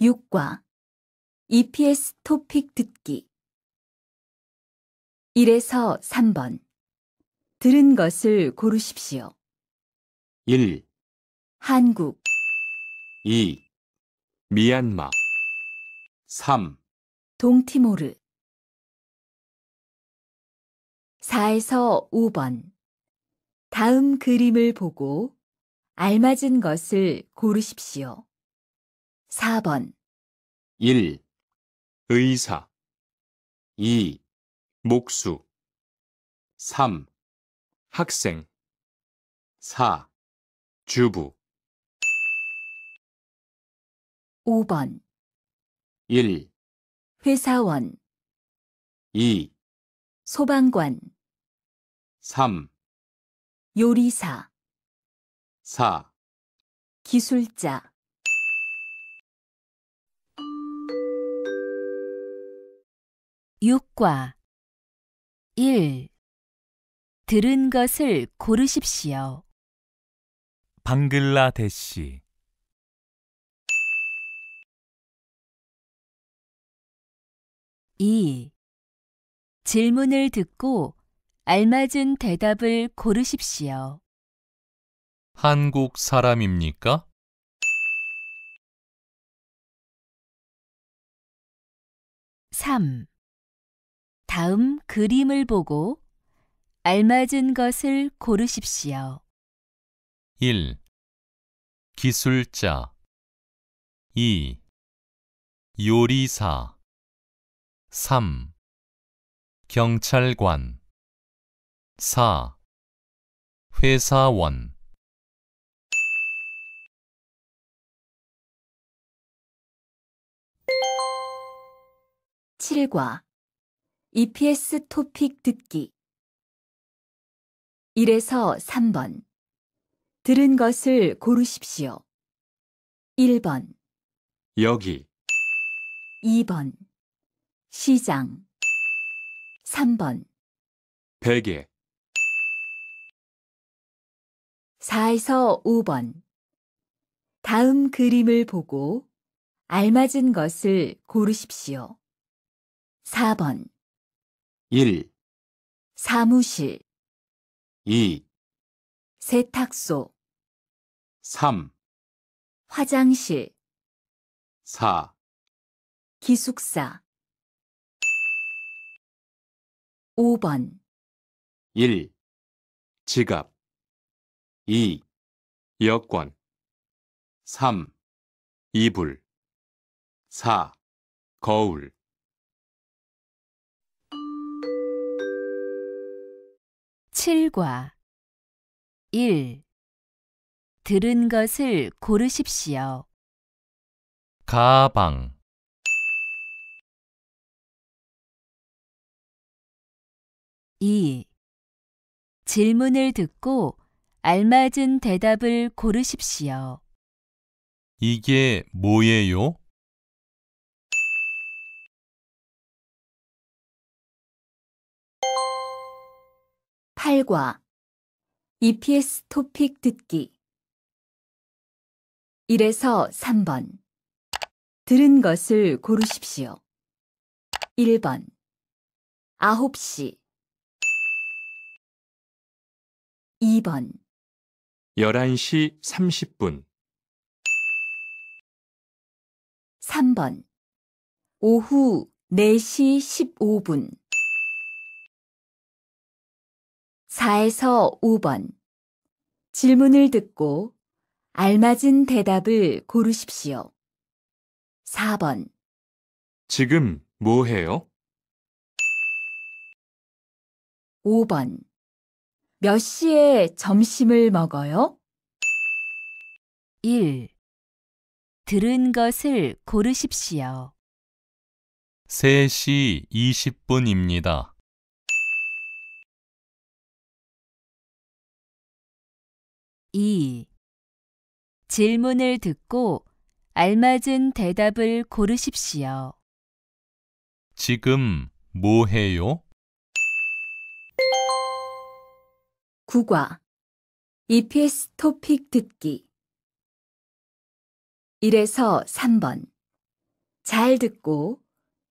6과 EPS 토픽 듣기 1에서 3번 들은 것을 고르십시오. 1, 한국, 2, 미얀마 3, 동티모르 4에서 5번 다음 그림을 보고 알맞은 것을 고르십시오. 4번 1. 의사 2. 목수 3. 학생 4. 주부 5번 1. 회사원 2. 소방관 3. 요리사 4. 기술자 6과 1. 들은 것을 고르십시오. 방글라데시 2. 질문을 듣고 알맞은 대답을 고르십시오. 한국 사람입니까? 3. 다음 그림을 보고 알맞은 것을 고르십시오. 1. 기술자 2. 요리사 3. 경찰관 4. 회사원 칠과 EPS 토픽 듣기 1에서 3번 들은 것을 고르십시오. 1번 여기 2번 시장 3번 베개 4에서 5번 다음 그림을 보고 알맞은 것을 고르십시오. 4번 1. 사무실 2. 세탁소 3. 화장실 4. 기숙사 5번 1. 지갑 2. 여권 3. 이불 4. 거울 7과 1. 들은 것을 고르십시오. 가방 이 질문을 듣고 알맞은 대답을 고르십시오. 이게 뭐예요? 8과 EPS 토픽 듣기 1에서 3번 들은 것을 고르십시오. 1번 9시 2번 11시 30분 3번 오후 4시 15분 4에서 5번 질문을 듣고 알맞은 대답을 고르십시오. 4번 지금 뭐 해요? 5번 몇 시에 점심을 먹어요? 1. 들은 것을 고르십시오. 3시 20분입니다. 2. 질문을 듣고 알맞은 대답을 고르십시오. 지금 뭐 해요? 국과 EPS 토픽 듣기 1에서 3번 잘 듣고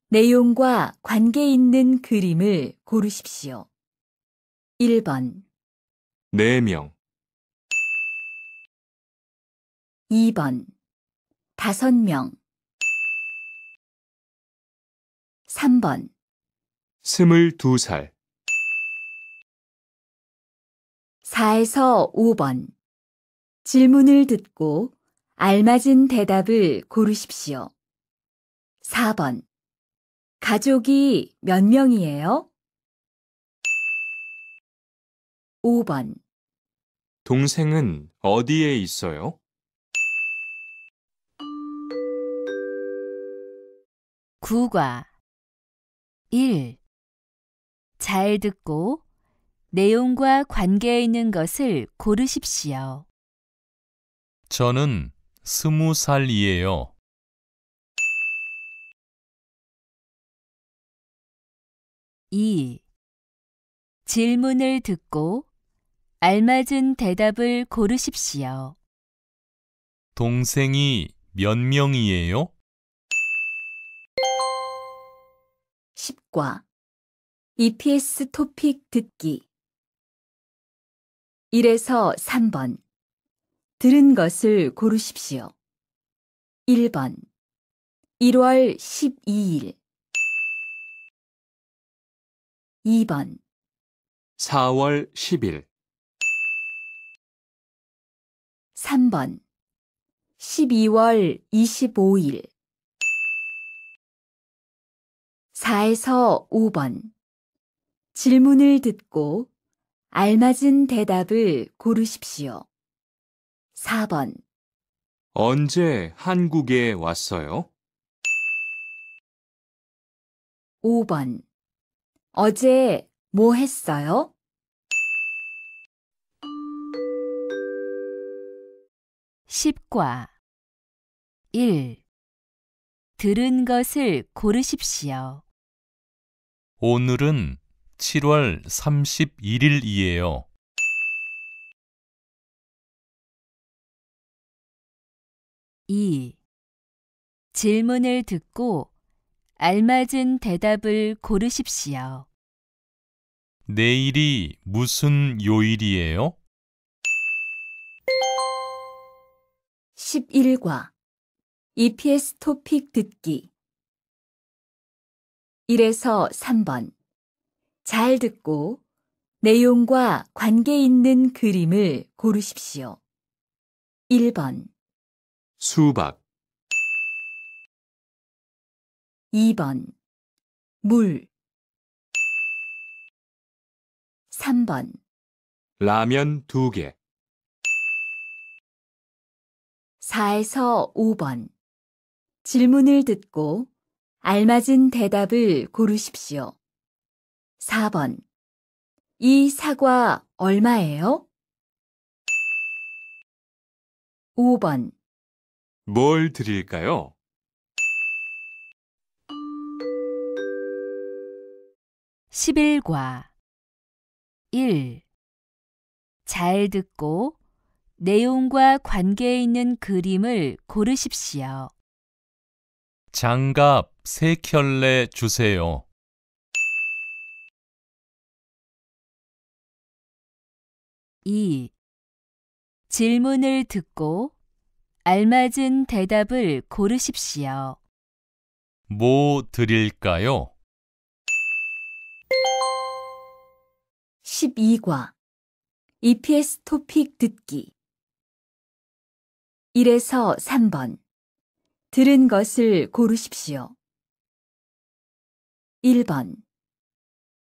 내용과 관계 있는 그림을 고르십시오. 1번 4명 2번 다섯 명 3번 스물두 살 4에서 5번 질문을 듣고 알맞은 대답을 고르십시오. 4번 가족이 몇 명이에요? 5번 동생은 어디에 있어요? 구과 1. 잘 듣고 내용과 관계 에 있는 것을 고르십시오. 저는 스무 살이에요. 이 질문을 듣고 알맞은 대답을 고르십시오. 동생이 몇 명이에요? 10과 EPS 토픽 듣기 1에서 3번 들은 것을 고르십시오. 1번 1월 12일 2번 4월 10일 3번 12월 25일 4에서 5번 질문을 듣고 알맞은 대답을 고르십시오. 4번 언제 한국에 왔어요? 5번 어제 뭐 했어요? 10과 1. 들은 것을 고르십시오. 오늘은 7월 31일이에요. 이 질문을 듣고 알맞은 대답을 고르십시오. 내일이 무슨 요일이에요? 11과 EPS 토픽 듣기 1에서 3번. 잘 듣고 내용과 관계 있는 그림을 고르십시오. 1번, 수박, 2번, 물, 3번, 라면 2 개, 4에서 5번. 질문을 듣고 알맞은 대답을 고르십시오. 4번. 이 사과 얼마예요? 5번. 뭘 드릴까요? 11과 1. 잘 듣고 내용과 관계 있는 그림을 고르십시오. 장갑 세 켤레 주세요. 이 질문을 듣고 알맞은 대답을 고르십시오. 뭐 드릴까요? 12과 EPS 토픽 듣기 1에서 3번 들은 것을 고르십시오. 1번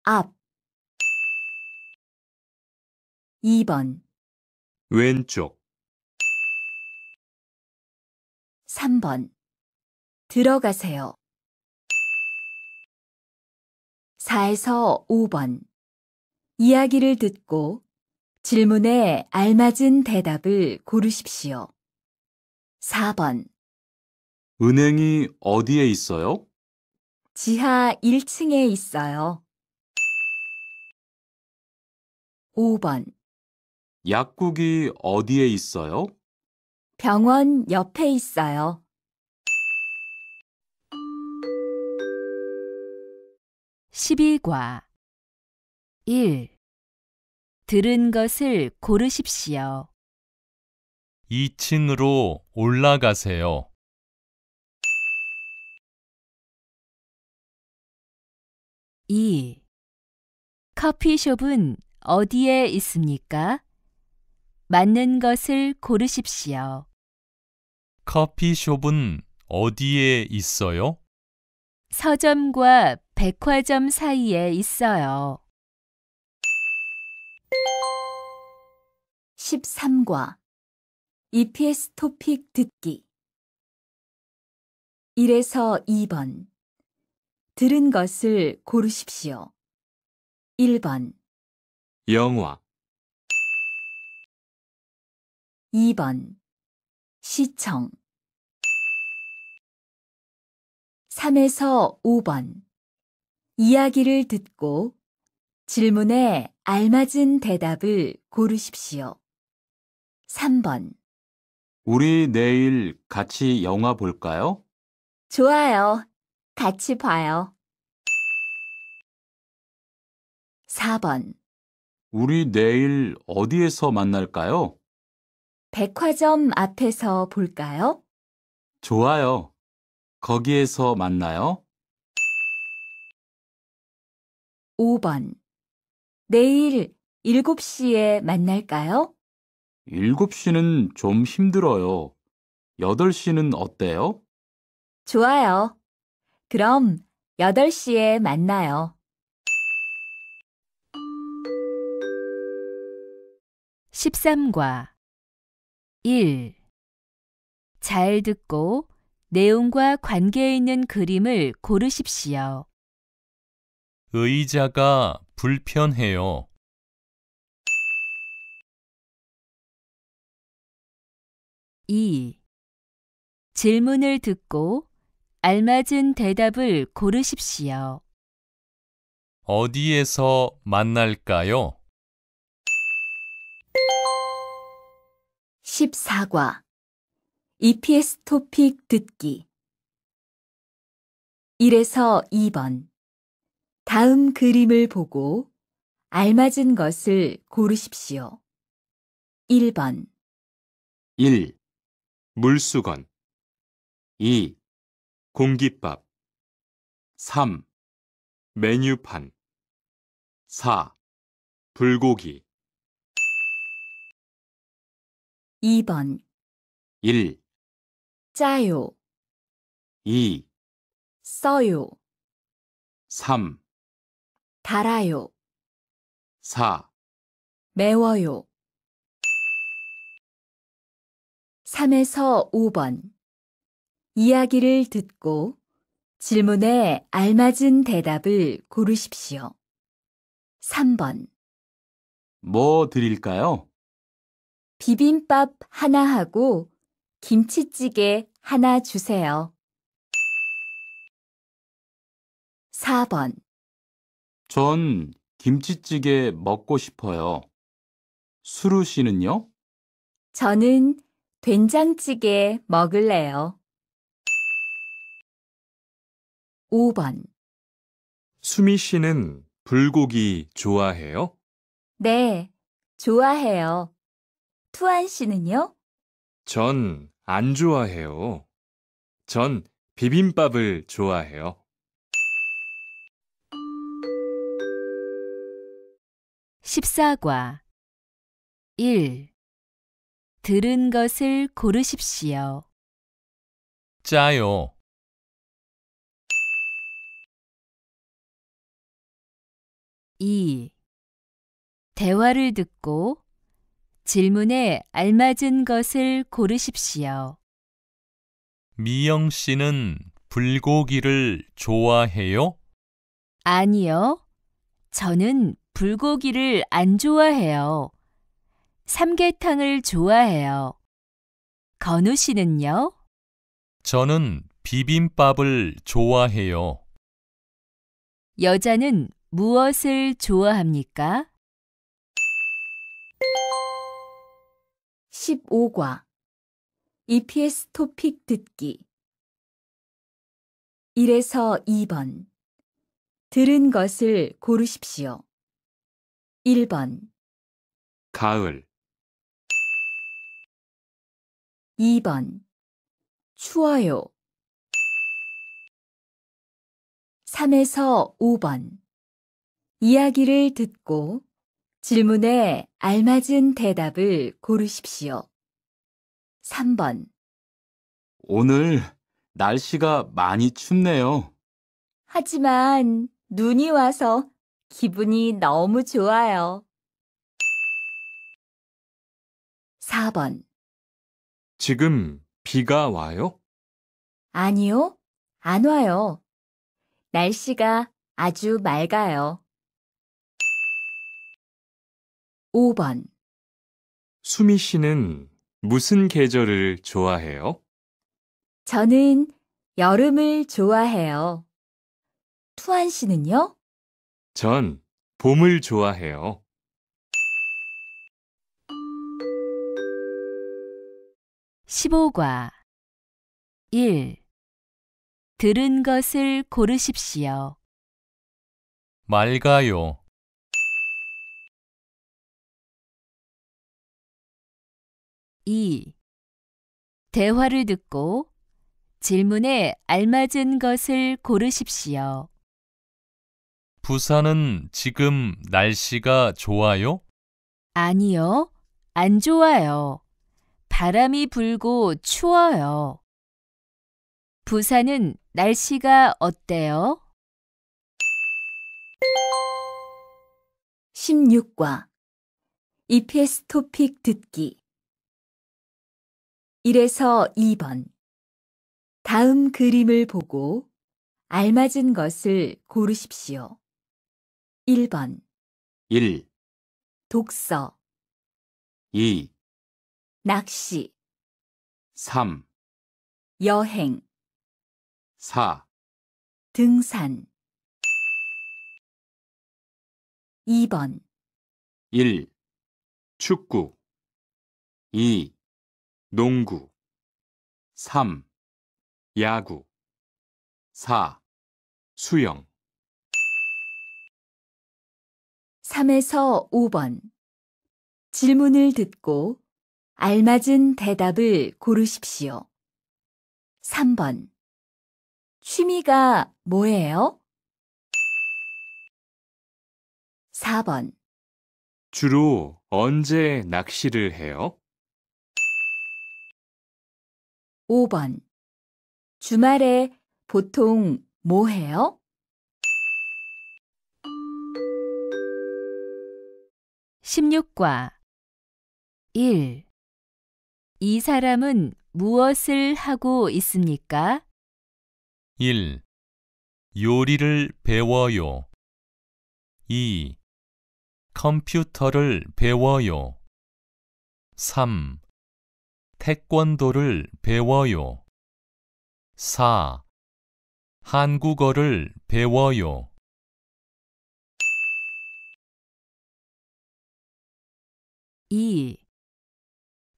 앞 2번 왼쪽 3번 들어가세요. 4에서 5번 이야기를 듣고 질문에 알맞은 대답을 고르십시오. 4번 은행이 어디에 있어요? 지하 1층에 있어요. 5번. 약국이 어디에 있어요? 병원 옆에 있어요. 12과 1. 들은 것을 고르십시오. 2층으로 올라가세요. 2. 커피숍은 어디에 있습니까? 맞는 것을 고르십시오. 커피숍은 어디에 있어요? 서점과 백화점 사이에 있어요. 13과 EPS 토픽 듣기 1에서 2번 들은 것을 고르십시오. 1번, 영화, 2번, 시청. 3에서 5번. 이야기를 듣고 질문에 알맞은 대답을 고르십시오. 3번. 우리 내일 같이 영화 볼까요? 좋아요. 같이 봐요. 4번 우리 내일 어디에서 만날까요? 백화점 앞에서 볼까요? 좋아요. 거기에서 만나요. 5번 내일 7시에 만날까요? 7시는 좀 힘들어요. 8시는 어때요? 좋아요. 그럼 8시에 만나요. 십삼과 일잘 듣고 내용과 관계 있는 그림을 고르십시오. 의자가 불편해요. 이 질문을 듣고 알맞은 대답을 고르십시오. 어디에서 만날까요? 14과 EPS 토픽 듣기 1에서 2번 다음 그림을 보고 알맞은 것을 고르십시오. 1번 1. 물수건 2. 공깃밥 3. 메뉴판 4. 불고기 2번 1. 짜요 2. 써요 3. 달아요 4. 매워요 3에서 5번 이야기를 듣고 질문에 알맞은 대답을 고르십시오. 3번. 뭐 드릴까요? 비빔밥 하나하고 김치찌개 하나 주세요. 4번. 전 김치찌개 먹고 싶어요. 수루 씨는요? 저는 된장찌개 먹을래요. 5번. 수미 씨는 불고기 좋아해요? 네, 좋아해요. 투안 씨는요? 전 안 좋아해요. 전 비빔밥을 좋아해요. 14과 1. 들은 것을 고르십시오. 짜요. 2. 대화를 듣고 질문에 알맞은 것을 고르십시오. 미영 씨는 불고기를 좋아해요? 아니요. 저는 불고기를 안 좋아해요. 삼계탕을 좋아해요. 건우 씨는요? 저는 비빔밥을 좋아해요. 여자는 무엇을 좋아합니까? 15과 EPS 토픽 듣기 1에서 2번 들은 것을 고르십시오. 1번 가을 2번 추워요 3에서 5번 이야기를 듣고 질문에 알맞은 대답을 고르십시오. 3번. 오늘 날씨가 많이 춥네요. 하지만 눈이 와서 기분이 너무 좋아요. 4번. 지금 비가 와요? 아니요, 안 와요. 날씨가 아주 맑아요. 5번 수미 씨는 무슨 계절을 좋아해요? 저는 여름을 좋아해요. 투안 씨는요? 전 봄을 좋아해요. 15과 1. 들은 것을 고르십시오. 맑아요. 2. 대화를 듣고 질문에 알맞은 것을 고르십시오. 부산은 지금 날씨가 좋아요? 아니요, 안 좋아요. 바람이 불고 추워요. 부산은 날씨가 어때요? 16과 EPS 토픽 듣기 1에서 2번 다음 그림을 보고 알맞은 것을 고르십시오. 1번 1, 독서, 2, 낚시, 3, 여행, 4, 등산 2번 1, 축구, 2, 농구 3. 야구 4. 수영 3에서 5번 질문을 듣고 알맞은 대답을 고르십시오. 3번 취미가 뭐예요? 4번 주로 언제 낚시를 해요? 5번 주말에 보통 뭐 해요? 16과 1. 이 사람은 무엇을 하고 있습니까? 1. 요리를 배워요. 2. 컴퓨터를 배워요. 3. 태권도를 배워요. 4. 한국어를 배워요. 이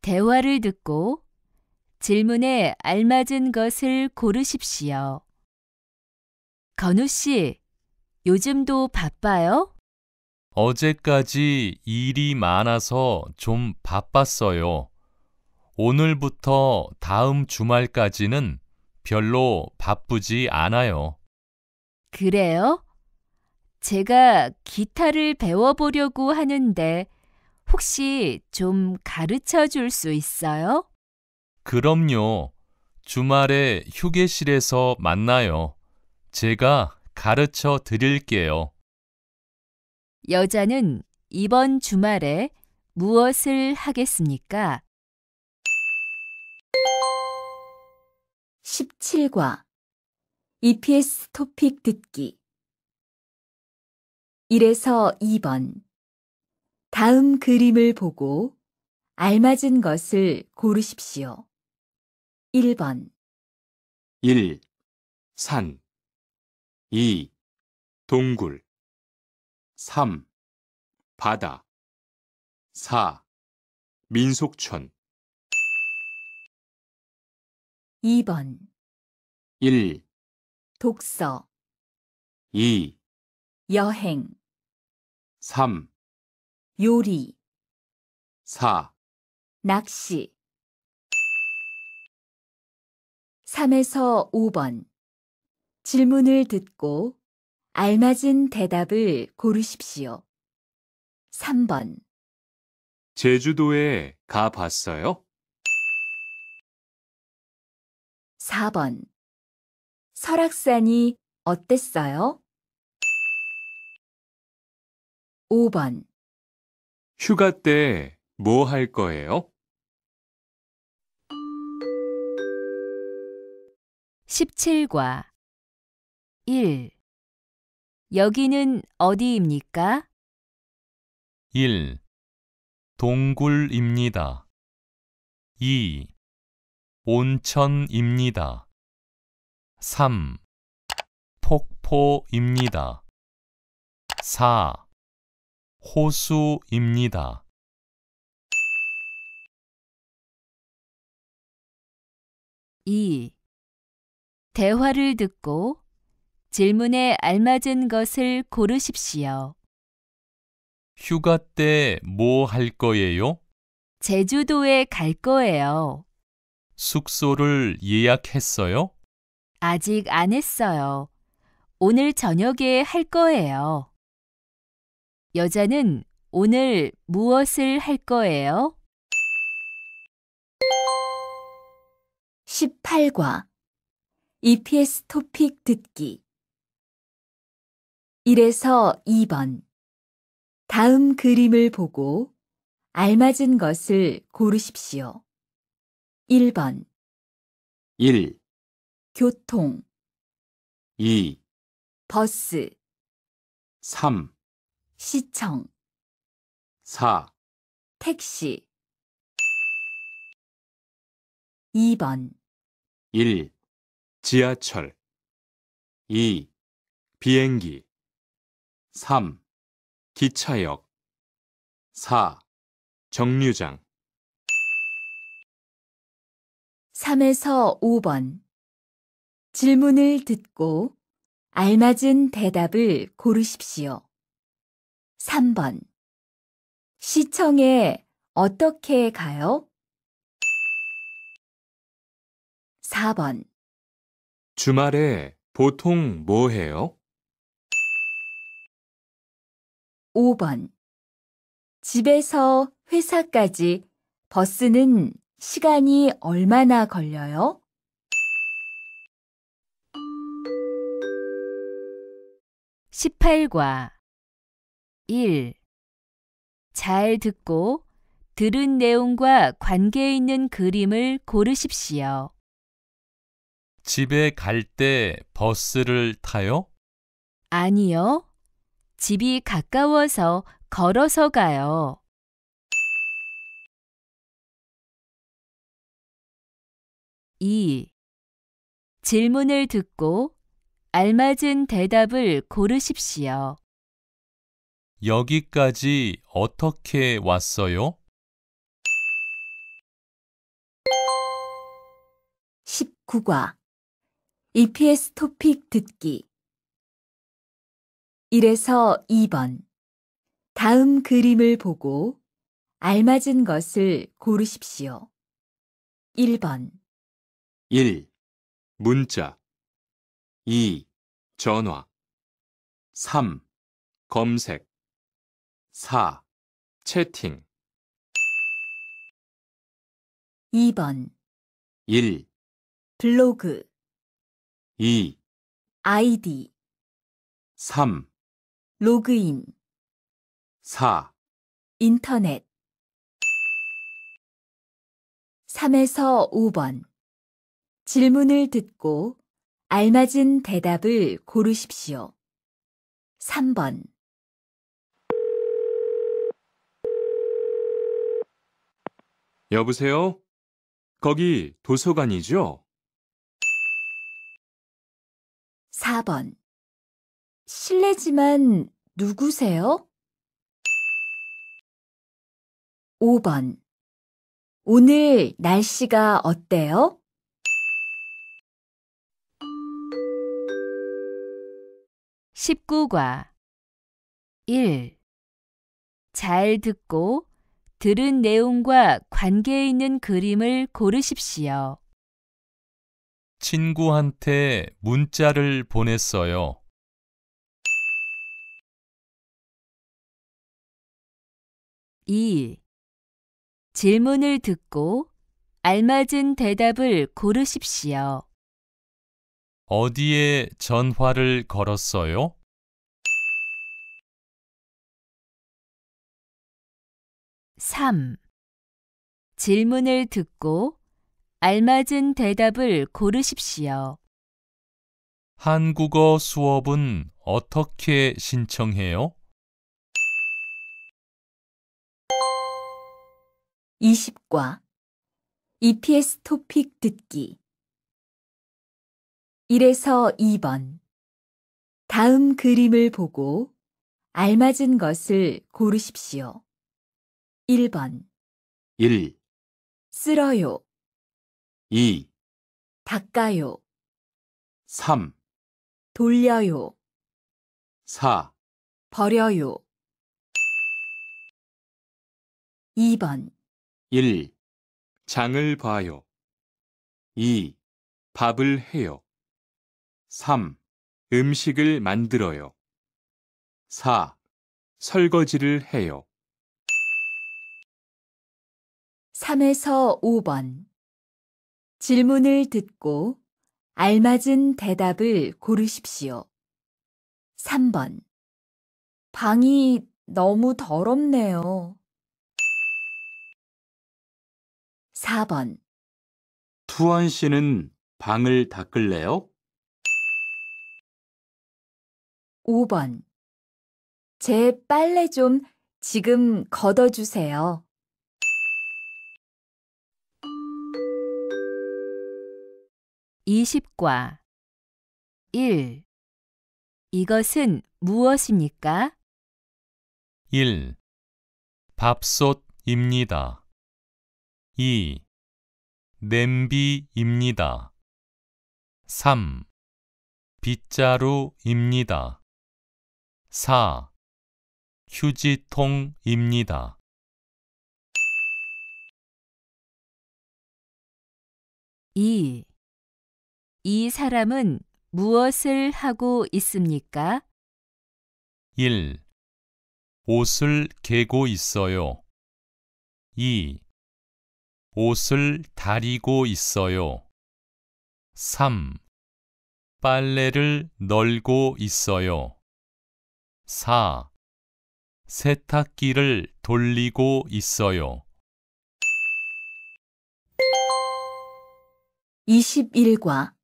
대화를 듣고 질문에 알맞은 것을 고르십시오. 건우 씨, 요즘도 바빠요? 어제까지 일이 많아서 좀 바빴어요. 오늘부터 다음 주말까지는 별로 바쁘지 않아요. 그래요? 제가 기타를 배워보려고 하는데 혹시 좀 가르쳐 줄 수 있어요? 그럼요. 주말에 휴게실에서 만나요. 제가 가르쳐 드릴게요. 여자는 이번 주말에 무엇을 하겠습니까? 17과 EPS 토픽 듣기 1에서 2번 다음 그림을 보고 알맞은 것을 고르십시오. 1번 1. 산 2. 동굴 3. 바다 4. 민속촌 2번 1, 독서, 2, 여행, 3, 요리, 4, 낚시 3에서 5번 질문을 듣고 알맞은 대답을 고르십시오. 3번 제주도에 가 봤어요? 4번 설악산이 어땠어요? 5번 휴가 때 뭐 할 거예요? 17과 1. 여기는 어디입니까? 1. 동굴입니다. 2. 온천입니다. 3. 폭포입니다. 4. 호수입니다. 2. 대화를 듣고 질문에 알맞은 것을 고르십시오. 휴가 때 뭐 할 거예요? 제주도에 갈 거예요. 숙소를 예약했어요? 아직 안 했어요. 오늘 저녁에 할 거예요. 여자는 오늘 무엇을 할 거예요? 18과 EPS 토픽 듣기 1에서 2번 다음 그림을 보고 알맞은 것을 고르십시오. 1번 1, 교통 2, 버스 3, 시청 4, 택시 2번 1. 지하철 2. 비행기 3. 기차역 4. 정류장 3에서 5번 질문을 듣고 알맞은 대답을 고르십시오. 3번 시청에 어떻게 가요? 4번 주말에 보통 뭐 해요? 5번 집에서 회사까지 버스는 시간이 얼마나 걸려요? (18과) (1) 잘 듣고 들은 내용과 관계 있는 그림을 고르십시오. 집에 갈 때 버스를 타요? 아니요. 집이 가까워서 걸어서 가요. 2. 질문을 듣고 알맞은 대답을 고르십시오. 여기까지 어떻게 왔어요? 19과 EPS 토픽 듣기 1에서 2번 다음 그림을 보고 알맞은 것을 고르십시오. 1번 1. 문자 2. 전화 3. 검색 4. 채팅 2번 1. 블로그 2. 아이디 3. 로그인 4. 인터넷 3에서 5번 질문을 듣고 알맞은 대답을 고르십시오. 3번 여보세요? 거기 도서관이죠? 4번 실례지만 누구세요? 5번 오늘 날씨가 어때요? 19과 1. 잘 듣고 들은 내용과 관계 에 있는 그림을 고르십시오. 친구한테 문자를 보냈어요. 2. 질문을 듣고 알맞은 대답을 고르십시오. 어디에 전화를 걸었어요? 3. 질문을 듣고 알맞은 대답을 고르십시오. 한국어 수업은 어떻게 신청해요? 20과 EPS 토픽 듣기 1에서 2번 다음 그림을 보고 알맞은 것을 고르십시오. 1번 1, 쓸어요 2, 닦아요 3, 돌려요 4, 버려요 2번 1. 장을 봐요. 2. 밥을 해요. 3. 음식을 만들어요. 4. 설거지를 해요. 3에서 5번 질문을 듣고 알맞은 대답을 고르십시오. 3번 방이 너무 더럽네요. 4번 투안 씨는 방을 닦을래요? 5번 제 빨래 좀 지금 걷어주세요. 20과 1. 이것은 무엇입니까? 1. 밥솥입니다. 2. 냄비입니다. 3. 빗자루입니다. 4. 휴지통입니다. 2. 이 사람은 무엇을 하고 있습니까? 1. 옷을 개고 있어요. 2. 옷을 다리고 있어요. 3. 빨래를 널고 있어요. 4. 세탁기를 돌리고 있어요. 21과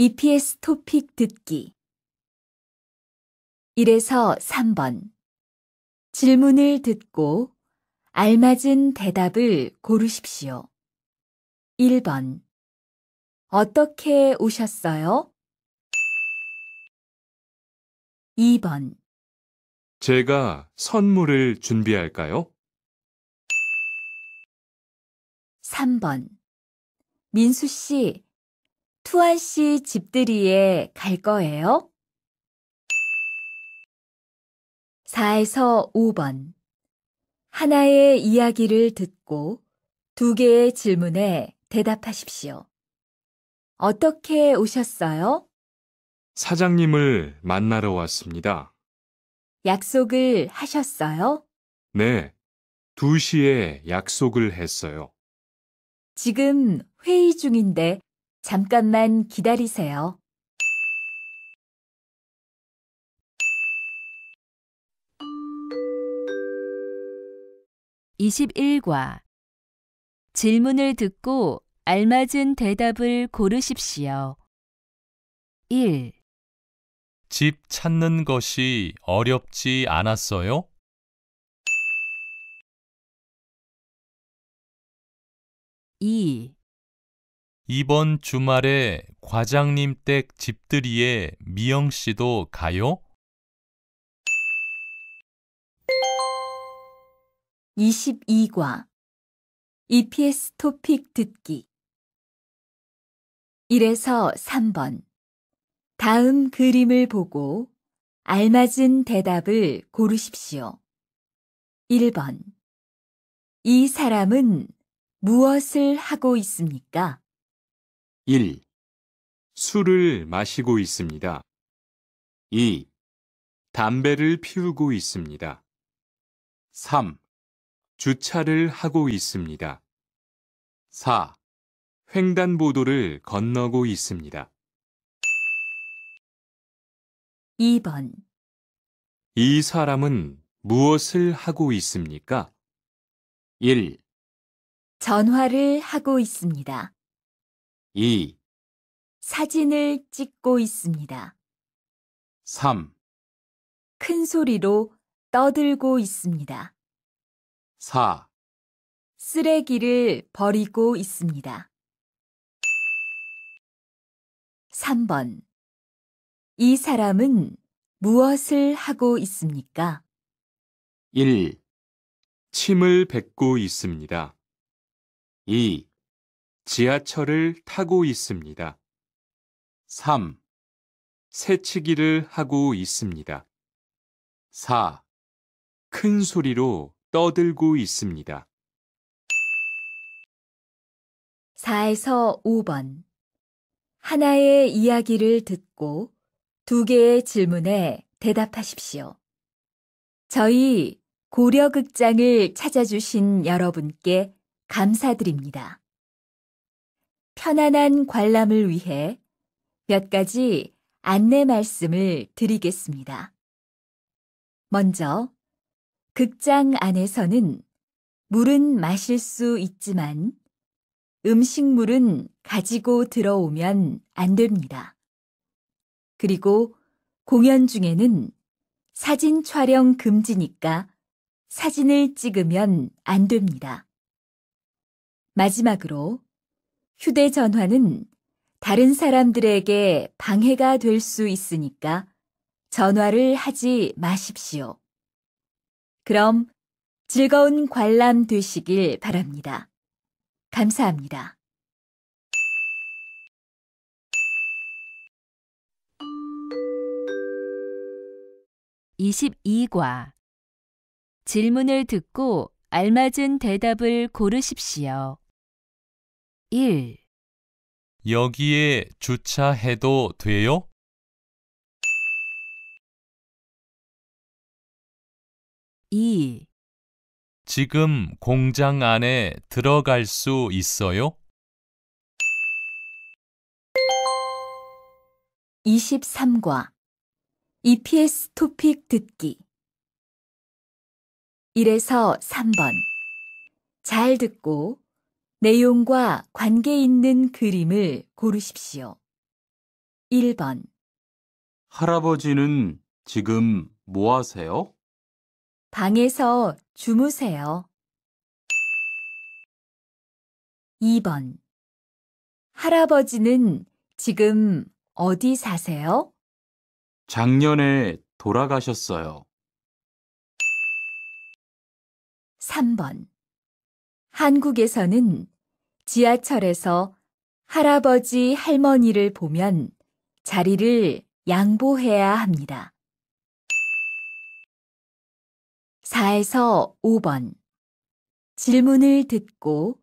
EPS 토픽 듣기 1에서 3번 질문을 듣고 알맞은 대답을 고르십시오. 1번 어떻게 오셨어요? 2번 제가 선물을 준비할까요? 3번 민수 씨 투아 씨 집들이에 갈 거예요? 4에서 5번. 하나의 이야기를 듣고 두 개의 질문에 대답하십시오. 어떻게 오셨어요? 사장님을 만나러 왔습니다. 약속을 하셨어요? 네, 2시에 약속을 했어요. 지금 회의 중인데 잠깐만 기다리세요. (21과) 질문을 듣고 알맞은 대답을 고르십시오. 1. 집 찾는 것이 어렵지 않았어요? 2. 이번 주말에 과장님 댁 집들이에 미영 씨도 가요? 22과 EPS 토픽 듣기 1에서 3번 다음 그림을 보고 알맞은 대답을 고르십시오. 1번 이 사람은 무엇을 하고 있습니까? 1. 술을 마시고 있습니다. 2. 담배를 피우고 있습니다. 3. 주차를 하고 있습니다. 4. 횡단보도를 건너고 있습니다. 2번 이 사람은 무엇을 하고 있습니까? 1. 전화를 하고 있습니다. 2, 사진을 찍고 있습니다. 3, 큰 소리로 떠들고 있습니다. 4, 쓰레기를 버리고 있습니다. 3번. 이 사람은 무엇을 하고 있습니까? 1. 침을 뱉고 있습니다. 2. 지하철을 타고 있습니다. 3. 새치기를 하고 있습니다. 4. 큰 소리로 떠들고 있습니다. 4에서 5번 하나의 이야기를 듣고 두 개의 질문에 대답하십시오. 저희 고려극장을 찾아주신 여러분께 감사드립니다. 편안한 관람을 위해 몇 가지 안내 말씀을 드리겠습니다. 먼저, 극장 안에서는 물은 마실 수 있지만 음식물은 가지고 들어오면 안 됩니다. 그리고 공연 중에는 사진 촬영 금지니까 사진을 찍으면 안 됩니다. 마지막으로 휴대전화는 다른 사람들에게 방해가 될 수 있으니까 전화를 하지 마십시오. 그럼 즐거운 관람 되시길 바랍니다. 감사합니다. (22과) 질문을 듣고 알맞은 대답을 고르십시오. 1. 여기에 주차해도 돼요? 2. 지금 공장 안에 들어갈 수 있어요? 23과 EPS 토픽 듣기 1에서 3번 잘 듣고 내용과 관계 있는 그림을 고르십시오. 1번 할아버지는 지금 뭐 하세요? 방에서 주무세요. 2번 할아버지는 지금 어디 사세요? 작년에 돌아가셨어요. 3번 한국에서는 지하철에서 할아버지 할머니를 보면 자리를 양보해야 합니다. 4에서 5번 질문을 듣고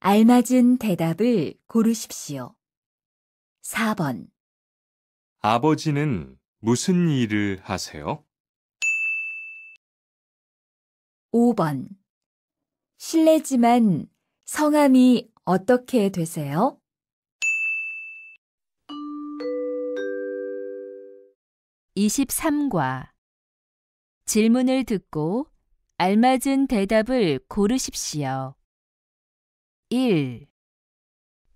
알맞은 대답을 고르십시오. 4번 아버지는 무슨 일을 하세요? 5번 실례지만 성함이 어떻게 되세요? (23과) 질문을 듣고 알맞은 대답을 고르십시오. 1.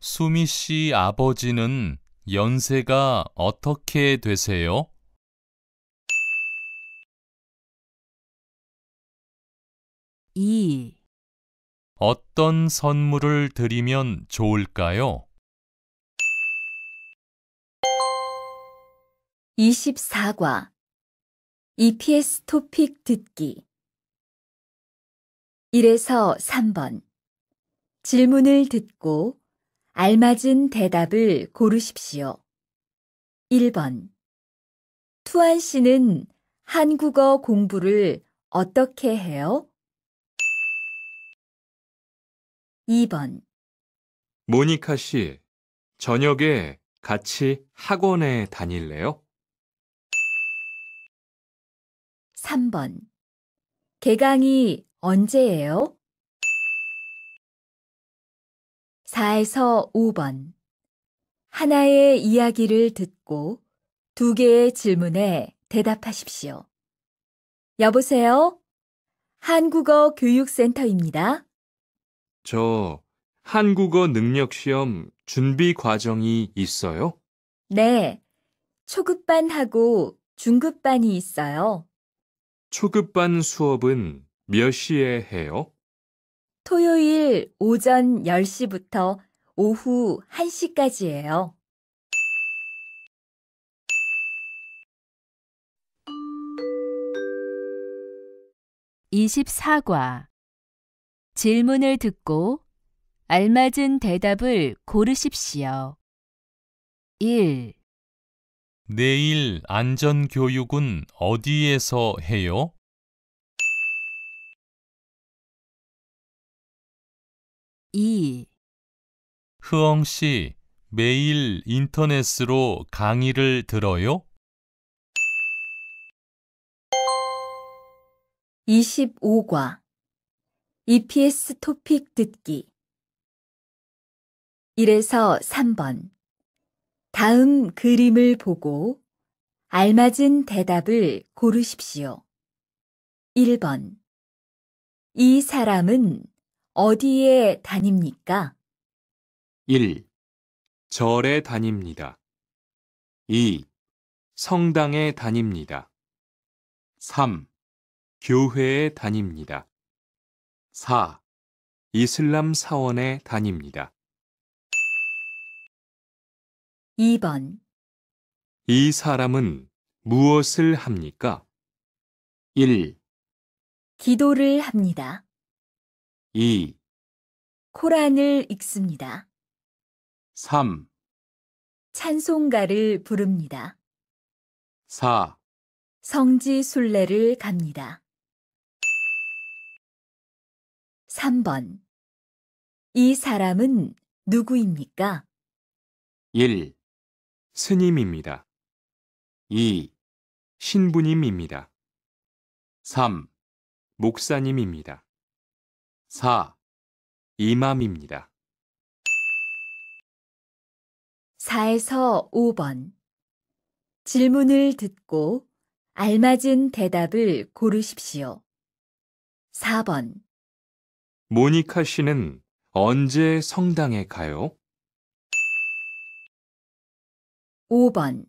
수미 씨 아버지는 연세가 어떻게 되세요? 2. 어떤 선물을 드리면 좋을까요? 24과 EPS 토픽 듣기 1에서 3번 질문을 듣고 알맞은 대답을 고르십시오. 1번 투안 씨는 한국어 공부를 어떻게 해요? 2번 모니카 씨, 저녁에 같이 학원에 다닐래요? 3번 개강이 언제예요? 4에서 5번 하나의 이야기를 듣고 두 개의 질문에 대답하십시오. 여보세요? 한국어 교육센터입니다. 저 한국어 능력 시험 준비 과정이 있어요? 네. 초급반하고 중급반이 있어요. 초급반 수업은 몇 시에 해요? 토요일 오전 10시부터 오후 1시까지예요. (24과) 질문을 듣고 알맞은 대답을 고르십시오. 1. 내일 안전교육은 어디에서 해요? 2. 흐엉 씨, 매일 인터넷으로 강의를 들어요? 25과 EPS 토픽 듣기 1에서 3번 다음 그림을 보고 알맞은 대답을 고르십시오. 1번 이 사람은 어디에 다닙니까? 1. 절에 다닙니다. 2. 성당에 다닙니다. 3. 교회에 다닙니다. 4. 이슬람 사원에 다닙니다. 2번 이 사람은 무엇을 합니까? 1, 기도를 합니다. 2, 코란을 읽습니다. 3, 찬송가를 부릅니다. 4. 성지 순례를 갑니다. 3번 이 사람은 누구입니까? 1. 스님입니다. 2. 신부님입니다. 3. 목사님입니다. 4. 이맘입니다. 4에서 5번 질문을 듣고 알맞은 대답을 고르십시오. 4번 모니카 씨는 언제 성당에 가요? 5번.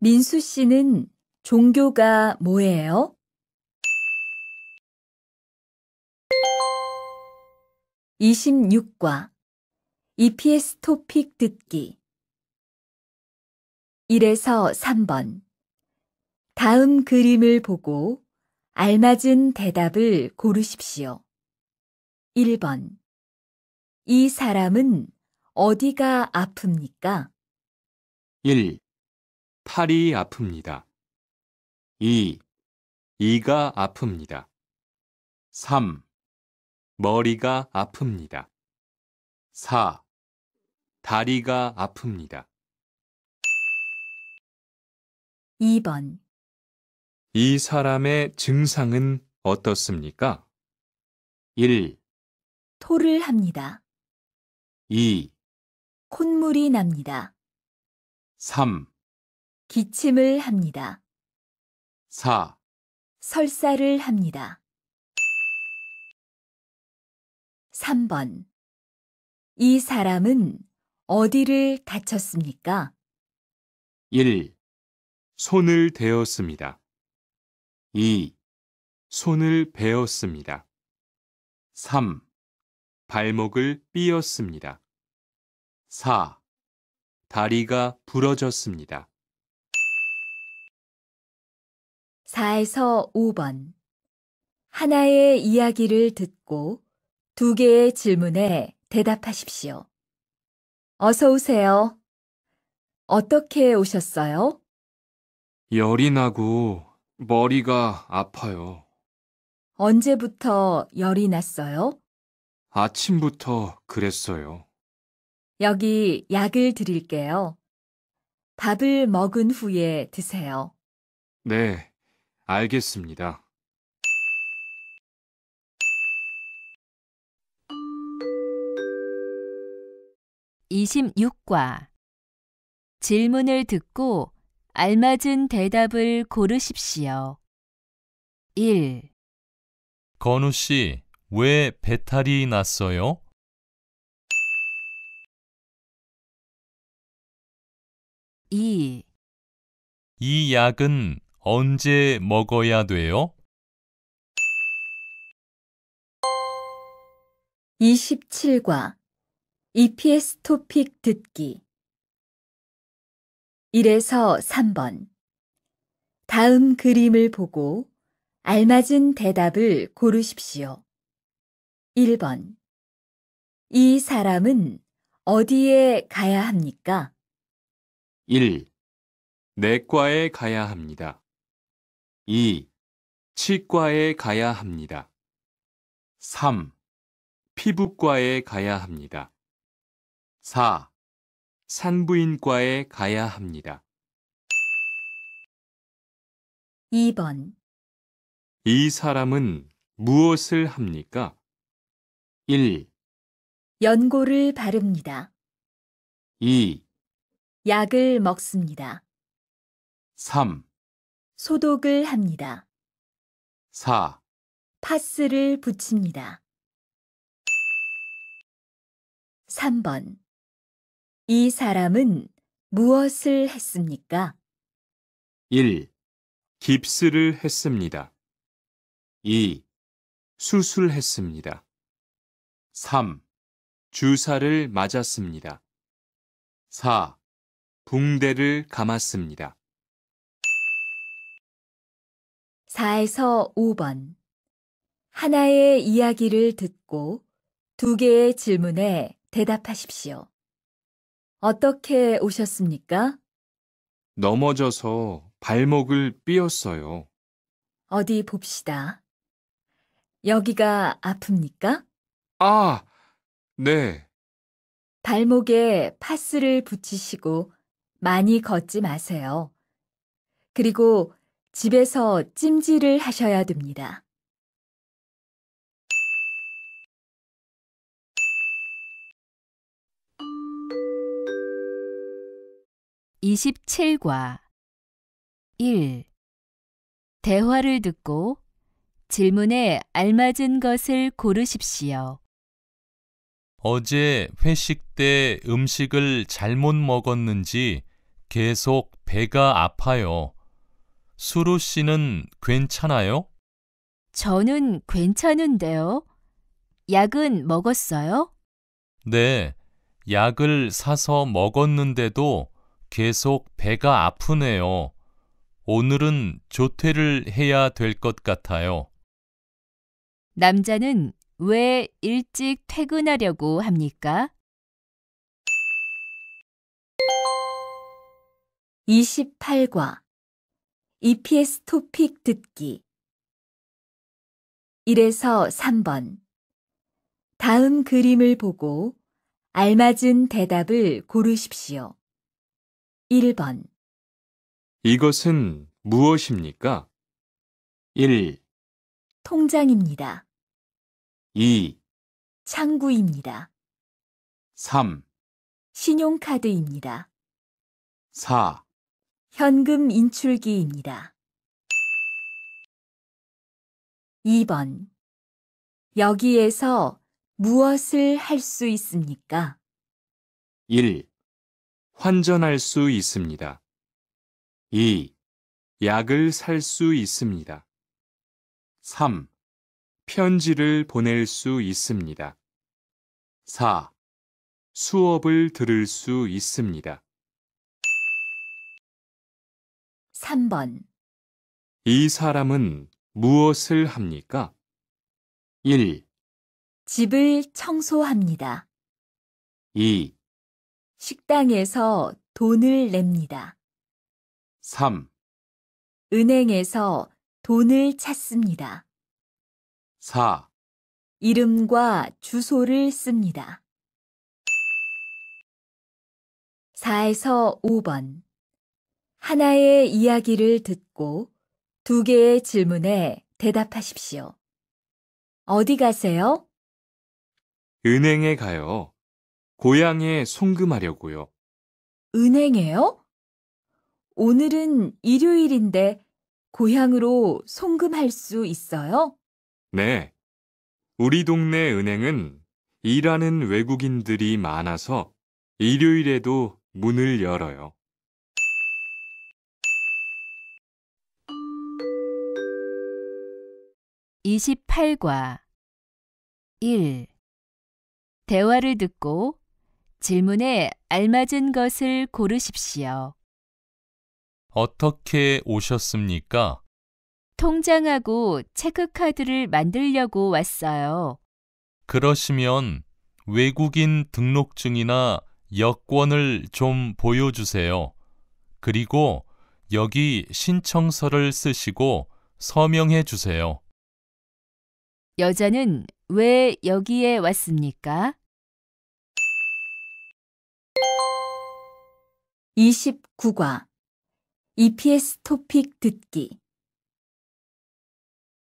민수 씨는 종교가 뭐예요? 26과 EPS 토픽 듣기 1에서 3번 다음 그림을 보고 알맞은 대답을 고르십시오. 1번 이 사람은 어디가 아픕니까? 1. 팔이 아픕니다. 2. 이가 아픕니다. 3. 머리가 아픕니다. 4. 다리가 아픕니다. 2번 이 사람의 증상은 어떻습니까? 1. 토를 합니다. 2, 콧물이 납니다. 3, 기침을 합니다. 4, 설사를 합니다. 3번. 이 사람은 어디를 다쳤습니까? 1. 손을 대었습니다. 2. 손을 베었습니다. 3. 발목을 삐었습니다. 4. 다리가 부러졌습니다. 4에서 5번 하나의 이야기를 듣고 두 개의 질문에 대답하십시오. 어서 오세요. 어떻게 오셨어요? 열이 나고 머리가 아파요. 언제부터 열이 났어요? 아침부터 그랬어요. 여기 약을 드릴게요. 밥을 먹은 후에 드세요. 네, 알겠습니다. 이십과 질문을 듣고 알맞은 대답을 고르십시오. 일 건우 씨, 왜 배탈이 났어요? 2. 이 약은 언제 먹어야 돼요? 27과 EPS 토픽 듣기 1에서 3번 다음 그림을 보고 알맞은 대답을 고르십시오. 1번 이 사람은 어디에 가야 합니까? 1. 내과에 가야 합니다. 2. 치과에 가야 합니다. 3. 피부과에 가야 합니다. 4. 산부인과에 가야 합니다. 2번 이 사람은 무엇을 합니까? 1, 연고를 바릅니다. 2, 약을 먹습니다. 3, 소독을 합니다. 4, 파스를 붙입니다. 3번. 이 사람은 무엇을 했습니까? 1. 깁스를 했습니다. 2. 수술했습니다. 3. 주사를 맞았습니다. 4. 붕대를 감았습니다. 4에서 5번 하나의 이야기를 듣고 두 개의 질문에 대답하십시오. 어떻게 오셨습니까? 넘어져서 발목을 삐었어요. 어디 봅시다. 여기가 아픕니까? 아, 네. 발목에 파스를 붙이시고 많이 걷지 마세요. 그리고 집에서 찜질을 하셔야 됩니다. (27과) (1) 대화를 듣고 질문에 알맞은 것을 고르십시오. 어제 회식 때 음식을 잘못 먹었는지 계속 배가 아파요. 수루 씨는 괜찮아요? 저는 괜찮은데요. 약은 먹었어요? 네, 약을 사서 먹었는데도 계속 배가 아프네요. 오늘은 조퇴를 해야 될 것 같아요. 남자는 왜 일찍 퇴근하려고 합니까? 28과 EPS 토픽 듣기 1에서 3번 다음 그림을 보고 알맞은 대답을 고르십시오. 1번 이것은 무엇입니까? 1. 통장입니다. 2. 창구입니다. 3. 신용카드입니다. 4. 현금 인출기입니다. 2번. 여기에서 무엇을 할 수 있습니까? 1. 환전할 수 있습니다. 2. 약을 살 수 있습니다. 3. 편지를 보낼 수 있습니다. 4. 수업을 들을 수 있습니다. 3번 이 사람은 무엇을 합니까? 1, 집을 청소합니다. 2, 식당에서 돈을 냅니다. 3, 은행에서 돈을 찾습니다. 4. 이름과 주소를 씁니다. 4에서 5번. 하나의 이야기를 듣고 두 개의 질문에 대답하십시오. 어디 가세요? 은행에 가요. 고향에 송금하려고요. 은행에요? 오늘은 일요일인데 고향으로 송금할 수 있어요? 네. 우리 동네 은행은 일하는 외국인들이 많아서 일요일에도 문을 열어요. 이십과일 대화를 듣고 질문에 알맞은 것을 고르십시오. 어떻게 오셨습니까? 통장하고 체크카드를 만들려고 왔어요. 그러시면 외국인 등록증이나 여권을 좀 보여주세요. 그리고 여기 신청서를 쓰시고 서명해 주세요. 여자는 왜 여기에 왔습니까? 29과 EPS 토픽 듣기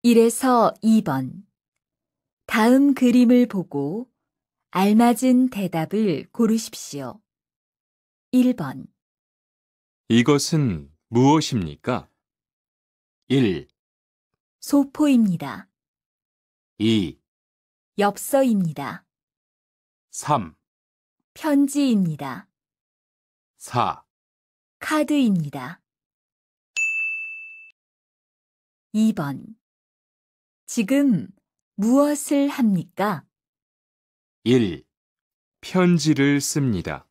1에서 2번 다음 그림을 보고 알맞은 대답을 고르십시오. 1번 이것은 무엇입니까? 1, 소포입니다. 2, 엽서입니다. 3, 편지입니다. 4, 카드입니다. 2번 지금 무엇을 합니까? 1. 편지를 씁니다.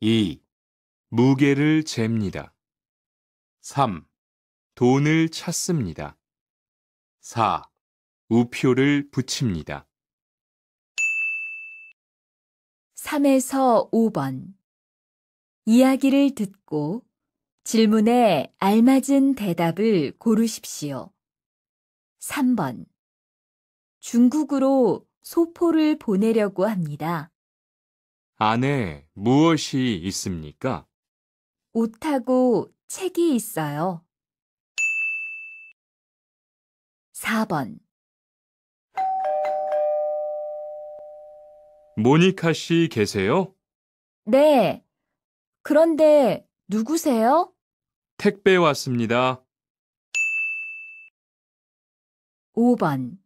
2. 무게를 잽니다. 3. 돈을 찾습니다. 4. 우표를 붙입니다. 3에서 5번 이야기를 듣고 질문에 알맞은 대답을 고르십시오. 3번 중국으로 소포를 보내려고 합니다. 안에 무엇이 있습니까? 옷하고 책이 있어요. 4번 모니카 씨 계세요? 네. 그런데 누구세요? 택배 왔습니다. 5번.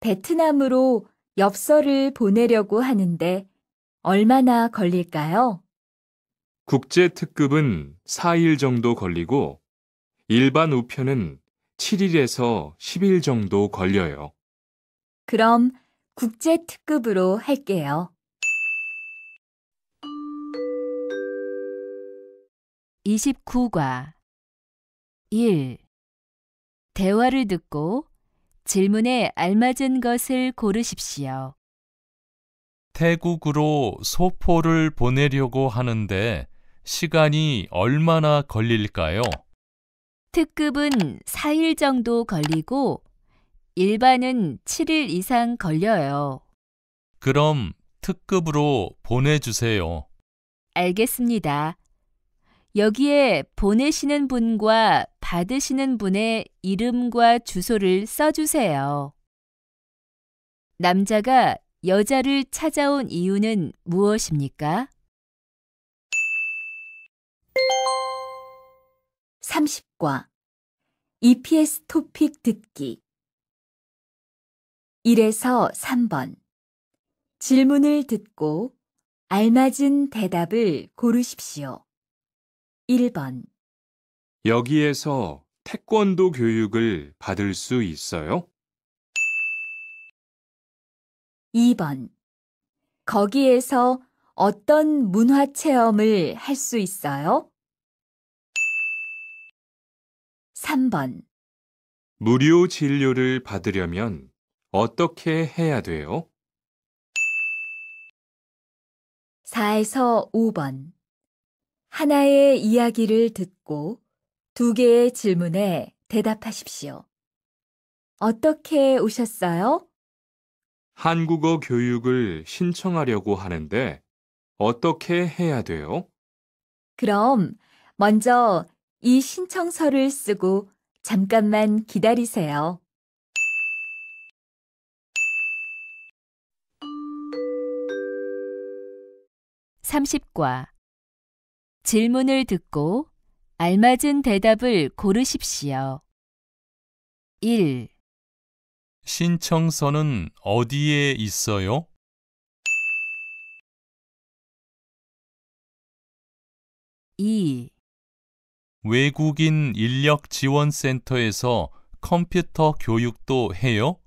베트남으로 엽서를 보내려고 하는데 얼마나 걸릴까요? 국제 특급은 4일 정도 걸리고 일반 우편은 7일에서 10일 정도 걸려요. 그럼 국제 특급으로 할게요. 29과 1. 대화를 듣고 질문에 알맞은 것을 고르십시오. 태국으로 소포를 보내려고 하는데 시간이 얼마나 걸릴까요? 특급은 4일 정도 걸리고 일반은 7일 이상 걸려요. 그럼 특급으로 보내주세요. 알겠습니다. 여기에 보내시는 분과 받으시는 분의 이름과 주소를 써주세요. 남자가 여자를 찾아온 이유는 무엇입니까? 30과 EPS 토픽 듣기 1에서 3번 질문을 듣고 알맞은 대답을 고르십시오. 1번 여기에서 태권도 교육을 받을 수 있어요? 2번 거기에서 어떤 문화 체험을 할 수 있어요? 3번 무료 진료를 받으려면 어떻게 해야 돼요? 4에서 5번 하나의 이야기를 듣고 두 개의 질문에 대답하십시오. 어떻게 오셨어요? 한국어 교육을 신청하려고 하는데 어떻게 해야 돼요? 그럼 먼저 이 신청서를 쓰고 잠깐만 기다리세요. 삼십과 질문을 듣고 알맞은 대답을 고르십시오. 1. 신청서는 어디에 있어요? 2. 외국인 인력 지원센터에서 컴퓨터 교육도 해요?